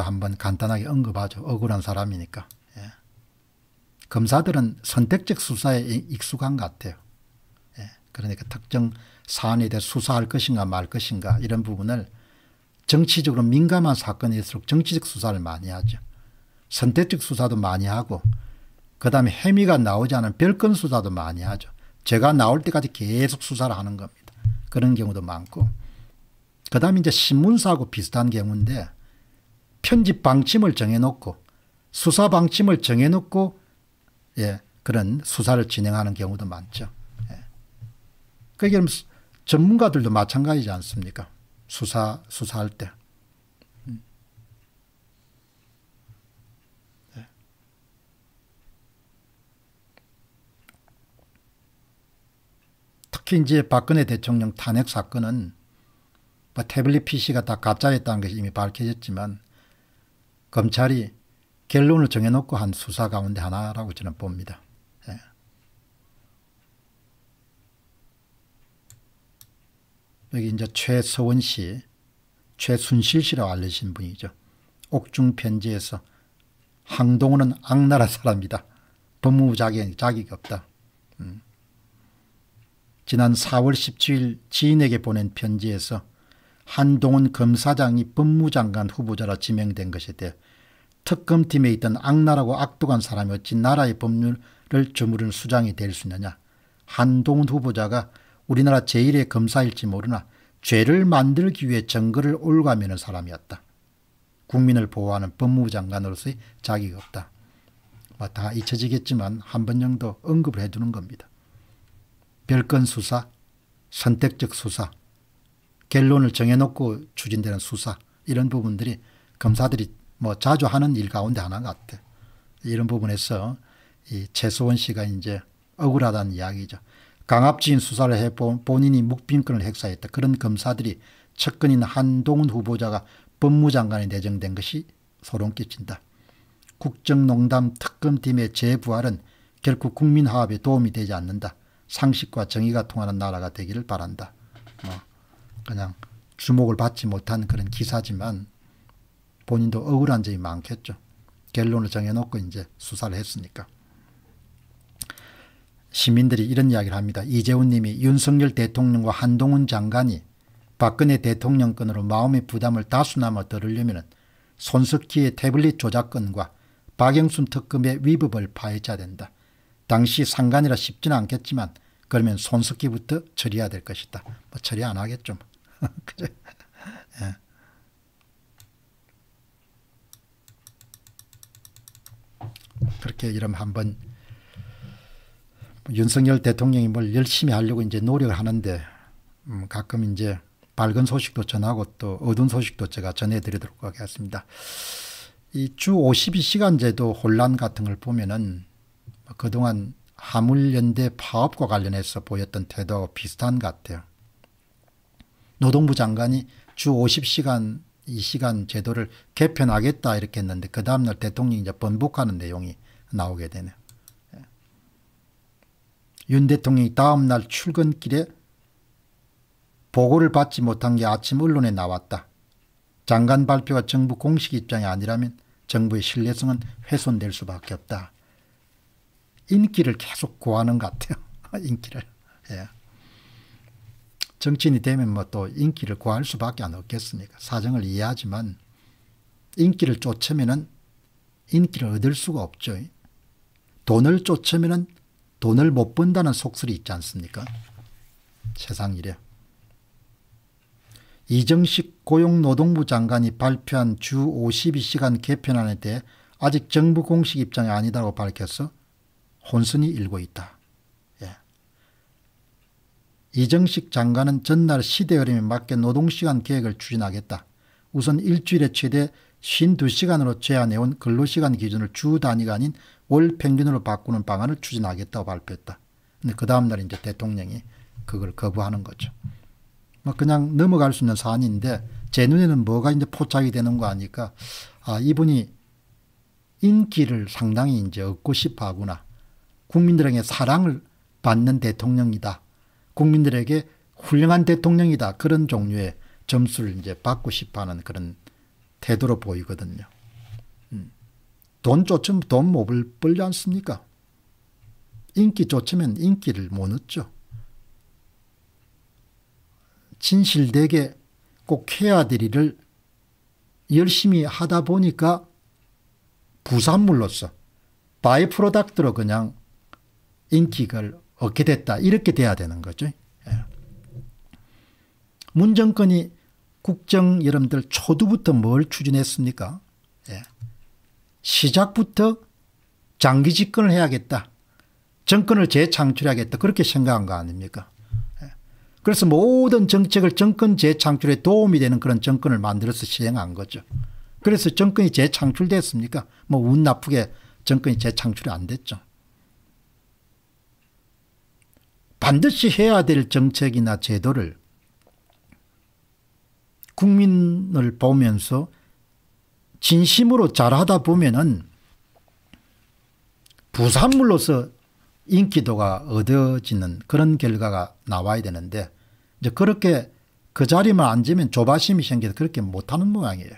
것도 한번 간단하게 언급하죠. 억울한 사람이니까. 예. 검사들은 선택적 수사에 익숙한 것 같아요. 예. 그러니까 특정 사안에 대해 수사할 것인가 말 것인가 이런 부분을 정치적으로 민감한 사건일수록 정치적 수사를 많이 하죠. 선택적 수사도 많이 하고 그 다음에 해미가 나오지 않은 별건 수사도 많이 하죠. 제가 나올 때까지 계속 수사를 하는 겁니다. 그런 경우도 많고 그 다음에 이제 신문사하고 비슷한 경우인데 편집 방침을 정해놓고 수사 방침을 정해놓고 예, 그런 수사를 진행하는 경우도 많죠. 예. 그게 전문가들도 마찬가지지 않습니까? 수사, 수사할 때. 음. 예. 특히 이제 박근혜 대통령 탄핵 사건은 뭐 태블릿 PC가 다 가짜였다는 것이 이미 밝혀졌지만 검찰이 결론을 정해놓고 한 수사 가운데 하나라고 저는 봅니다. 예. 여기 이제 최서원 씨, 최순실 씨라고 알려진 분이죠. 옥중 편지에서 항동호 악나라 사람이다. 법무부 자격, 자격이 없다. 음. 지난 4월 17일 지인에게 보낸 편지에서 한동훈 검사장이 법무장관 후보자로 지명된 것에 대해 특검팀에 있던 악랄하고 악독한 사람이 어찌 나라의 법률을 저무른 수장이 될 수 있느냐. 한동훈 후보자가 우리나라 제1의 검사일지 모르나 죄를 만들기 위해 정거를 올가매는 사람이었다. 국민을 보호하는 법무부 장관으로서의 자격이 없다. 뭐 다 잊혀지겠지만 한 번 정도 언급을 해두는 겁니다. 별건 수사, 선택적 수사, 결론을 정해놓고 추진되는 수사 이런 부분들이 검사들이 뭐 자주 하는 일 가운데 하나 같아. 이런 부분에서 이최소원 씨가 이제 억울하다는 이야기죠. 강압적인 수사를 해 본인이 본 묵빈권을 행사했다. 그런 검사들이 측근인 한동훈 후보자가 법무장관에 내정된 것이 소름 끼친다. 국정농단 특검팀의 재부활은 결국 국민화합에 도움이 되지 않는다. 상식과 정의가 통하는 나라가 되기를 바란다. 어. 그냥 주목을 받지 못한 그런 기사지만 본인도 억울한 점이 많겠죠. 결론을 정해놓고 이제 수사를 했으니까. 시민들이 이런 이야기를 합니다. 이재훈 님이 윤석열 대통령과 한동훈 장관이 박근혜 대통령권으로 마음의 부담을 다수나마 덜으려면 손석희의 태블릿 조작건과 박영순 특검의 위법을 파헤쳐야 된다. 당시 상관이라 쉽지는 않겠지만 그러면 손석희부터 처리해야 될 것이다. 뭐 처리 안 하겠죠. 뭐. 그래. 예. 그렇게 이름 한번 윤석열 대통령이 뭘 열심히 하려고 이제 노력하는데 음 가끔 이제 밝은 소식도 전하고 또 어두운 소식도 제가 전해드리도록 하겠습니다. 이주 52시간제도 혼란 같은 걸 보면은 그동안 하물연대 파업과 관련해서 보였던 태도 비슷한 같아요. 노동부 장관이 주 50시간 이 시간 제도를 개편하겠다 이렇게 했는데 그 다음날 대통령이 이제 번복하는 내용이 나오게 되네요. 예. 윤 대통령이 다음날 출근길에 보고를 받지 못한 게 아침 언론에 나왔다. 장관 발표가 정부 공식 입장이 아니라면 정부의 신뢰성은 훼손될 수밖에 없다. 인기를 계속 구하는 것 같아요. 인기를. 예. 정치인이 되면 뭐 또 인기를 구할 수밖에 안 없겠습니까? 사정을 이해하지만 인기를 쫓으면은 인기를 얻을 수가 없죠. 돈을 쫓으면은 돈을 못 번다는 속설이 있지 않습니까? 세상 이래. 이정식 고용노동부 장관이 발표한 주 52시간 개편안에 대해 아직 정부 공식 입장이 아니다고 밝혀서 혼선이 일고 있다. 이정식 장관은 전날 시대 흐름에 맞게 노동시간 계획을 추진하겠다. 우선 일주일에 최대 52시간으로 제한해온 근로시간 기준을 주 단위가 아닌 월 평균으로 바꾸는 방안을 추진하겠다고 발표했다. 근데 그 다음날 이제 대통령이 그걸 거부하는 거죠. 뭐 그냥 넘어갈 수 있는 사안인데 제 눈에는 뭐가 이제 포착이 되는 거 아니까 아, 이분이 인기를 상당히 이제 얻고 싶어 하구나. 국민들에게 사랑을 받는 대통령이다. 국민들에게 훌륭한 대통령이다 그런 종류의 점수를 이제 받고 싶어하는 그런 태도로 보이거든요. 음. 돈 쫓으면 돈못 벌지 않습니까? 인기 쫓으면 인기를 못 얻죠. 진실되게 꼭 해야 될 일을 열심히 하다 보니까 부산물로서 바이프로닥트로 그냥 인기를 얻게 됐다. 이렇게 돼야 되는 거죠. 예. 문정권이 국정 여러분들 초두부터 뭘 추진했습니까? 예. 시작부터 장기 집권을 해야겠다. 정권을 재창출해겠다 그렇게 생각한 거 아닙니까? 예. 그래서 모든 정책을 정권 재창출에 도움이 되는 그런 정권을 만들어서 시행한 거죠. 그래서 정권이 재창출됐습니까? 뭐 운 나쁘게 정권이 재창출이 안 됐죠. 반드시 해야 될 정책이나 제도를 국민을 보면서 진심으로 잘하다 보면은 부산물로서 인기도가 얻어지는 그런 결과가 나와야 되는데 이제 그렇게 그 자리만 앉으면 조바심이 생겨서 그렇게 못하는 모양이에요.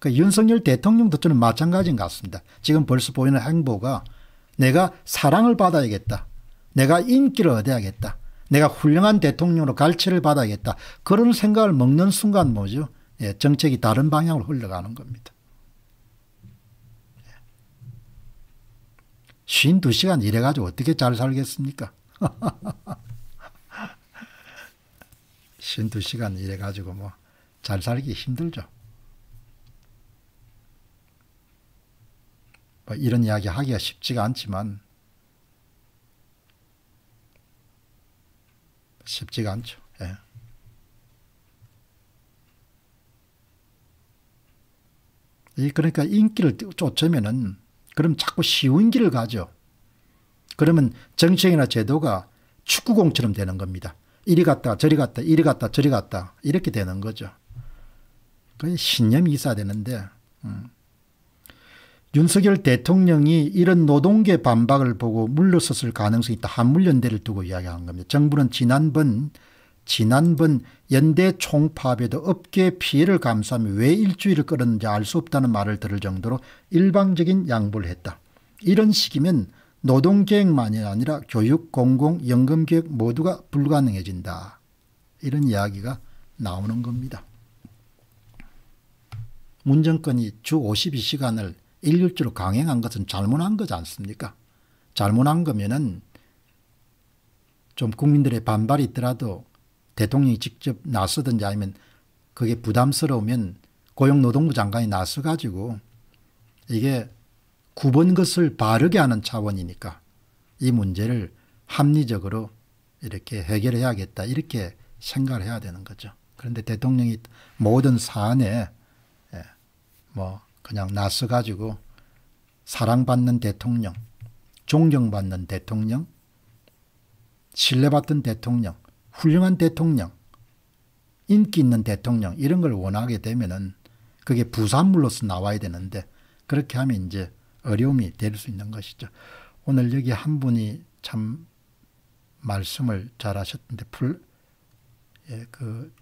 그 윤석열 대통령도 저는 마찬가지인 것 같습니다. 지금 벌써 보이는 행보가 내가 사랑을 받아야겠다. 내가 인기를 얻어야겠다. 내가 훌륭한 대통령으로 갈취를 받아야겠다. 그런 생각을 먹는 순간 뭐죠? 예, 정책이 다른 방향으로 흘러가는 겁니다. 52시간 예. 일해가지고 어떻게 잘 살겠습니까? 52시간 일해가지고 뭐 잘 살기 힘들죠. 뭐 이런 이야기 하기가 쉽지가 않지만 쉽지가 않죠. 예. 그러니까 인기를 쫓으면은 그럼 자꾸 쉬운 길을 가죠. 그러면 정책이나 제도가 축구공처럼 되는 겁니다. 이리 갔다 저리 갔다 이리 갔다 저리 갔다 이렇게 되는 거죠. 그 신념이 있어야 되는데 음. 윤석열 대통령이 이런 노동계 반박을 보고 물러섰을 가능성이 있다. 한물연대를 두고 이야기한 겁니다. 정부는 지난번 지난번 연대 총파업에도 업계 피해를 감수하며 왜 일주일을 끌었는지 알 수 없다는 말을 들을 정도로 일방적인 양보를 했다. 이런 식이면 노동계획만이 아니라 교육, 공공, 연금계획 모두가 불가능해진다. 이런 이야기가 나오는 겁니다. 문정권이 주 52시간을 일률적으로 강행한 것은 잘못한 거지 않습니까? 잘못한 거면은 좀 국민들의 반발이 있더라도 대통령이 직접 나서든지 아니면 그게 부담스러우면 고용노동부 장관이 나서가지고 이게 굽은 것을 바르게 하는 차원이니까 이 문제를 합리적으로 이렇게 해결해야겠다 이렇게 생각을 해야 되는 거죠. 그런데 대통령이 모든 사안에 예, 뭐 그냥 나서가지고 사랑받는 대통령, 존경받는 대통령, 신뢰받던 대통령, 훌륭한 대통령, 인기 있는 대통령 이런 걸 원하게 되면은 그게 부산물로서 나와야 되는데 그렇게 하면 이제 어려움이 될 수 있는 것이죠. 오늘 여기 한 분이 참 말씀을 잘 하셨는데 풀, 예, 그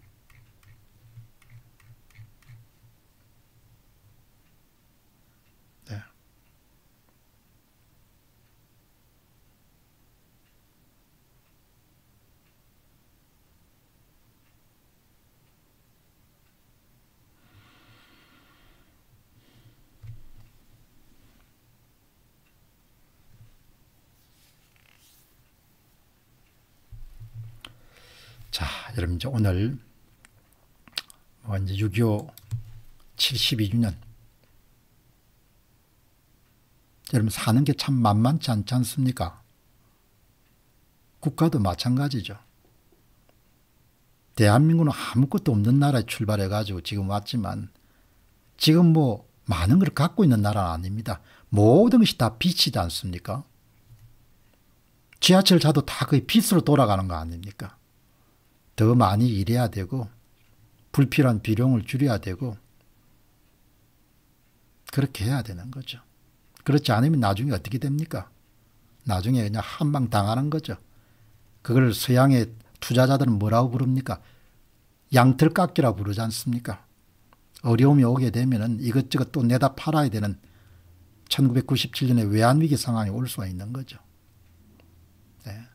여러분 이제 오늘 뭐 이제 6.25 72주년 여러분 사는 게 참 만만치 않지 않습니까? 국가도 마찬가지죠. 대한민국은 아무것도 없는 나라에 출발해가지고 지금 왔지만 지금 뭐 많은 걸 갖고 있는 나라는 아닙니다. 모든 것이 다 빛이지 않습니까? 지하철 자도다 거의 빛으로 돌아가는 거 아닙니까? 더 많이 일해야 되고 불필요한 비용을 줄여야 되고 그렇게 해야 되는 거죠. 그렇지 않으면 나중에 어떻게 됩니까? 나중에 그냥 한방 당하는 거죠. 그걸 서양의 투자자들은 뭐라고 부릅니까? 양털깎이라 부르지 않습니까? 어려움이 오게 되면 이것저것 또 내다 팔아야 되는 1997년의 외환위기 상황이 올 수가 있는 거죠. 네.